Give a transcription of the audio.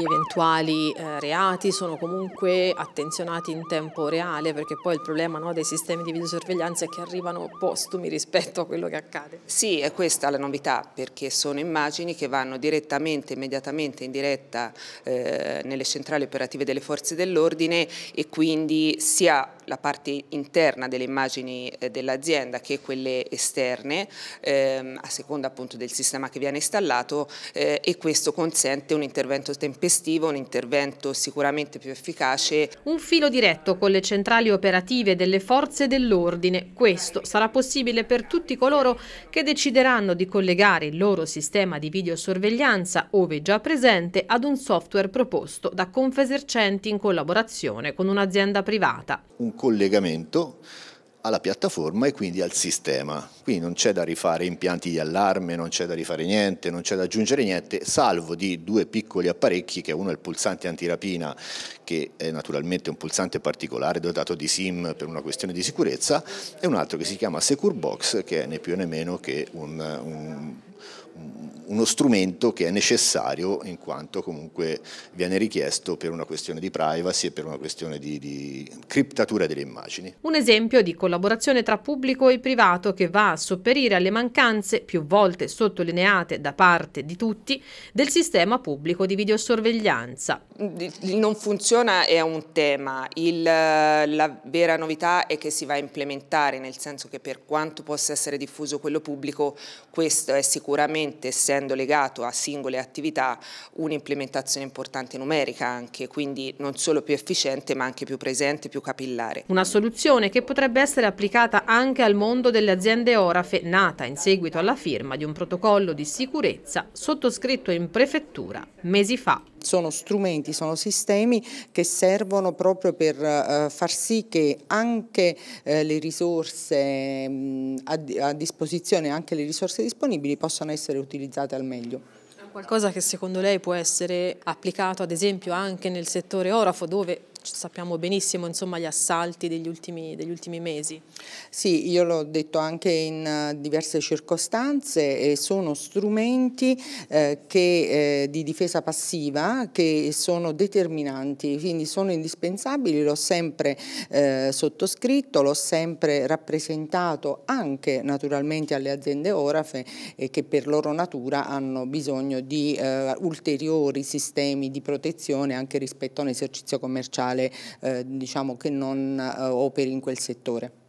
gli eventuali eh, reati sono comunque attenzionati in tempo reale perché poi il problema no, dei sistemi di videosorveglianza è che arrivano postumi rispetto a quello che accade. Sì, è questa la novità perché sono immagini che vanno direttamente, immediatamente in diretta eh, nelle centrali operative delle forze dell'ordine e quindi sia la parte interna delle immagini eh, dell'azienda che quelle esterne, ehm, a seconda appunto del sistema che viene installato eh, e questo consente un intervento tempestivo, un intervento sicuramente più efficace. Un filo diretto con le centrali operative delle forze dell'ordine, questo sarà possibile per tutti coloro che decideranno di collegare il loro sistema di videosorveglianza, ove già presente, ad un software proposto da Confesercenti in collaborazione con un'azienda privata. Un collegamento alla piattaforma e quindi al sistema. Quindi non c'è da rifare impianti di allarme, non c'è da rifare niente, non c'è da aggiungere niente, salvo di due piccoli apparecchi, che uno è il pulsante antirapina, che è naturalmente un pulsante particolare dotato di SIM per una questione di sicurezza, e un altro che si chiama Secure Box, che è né più né meno che un, un uno strumento che è necessario in quanto comunque viene richiesto per una questione di privacy e per una questione di, di criptatura delle immagini. Un esempio di collaborazione tra pubblico e privato che va a sopperire alle mancanze più volte sottolineate da parte di tutti del sistema pubblico di videosorveglianza. non funziona è un tema, Il, la vera novità è che si va a implementare, nel senso che per quanto possa essere diffuso quello pubblico, questo è sicuramente, senza essendo legato a singole attività, un'implementazione importante numerica anche, quindi non solo più efficiente ma anche più presente, più capillare. Una soluzione che potrebbe essere applicata anche al mondo delle aziende Orafe, nata in seguito alla firma di un protocollo di sicurezza sottoscritto in prefettura mesi fa. Sono strumenti, sono sistemi che servono proprio per eh, far sì che anche eh, le risorse mm, a disposizione, anche le risorse disponibili possano essere utilizzate sfruttate al meglio. Qualcosa che secondo lei può essere applicato ad esempio anche nel settore orafo dove sappiamo benissimo insomma, gli assalti degli ultimi, degli ultimi mesi. Sì, io l'ho detto anche in eh, diverse circostanze, eh, sono strumenti eh, che, eh, di difesa passiva che sono determinanti, quindi sono indispensabili, l'ho sempre eh, sottoscritto, l'ho sempre rappresentato anche naturalmente alle aziende orafe che per loro natura hanno bisogno di eh, ulteriori sistemi di protezione anche rispetto a un esercizio commerciale industriale eh, diciamo, che non eh, operi in quel settore.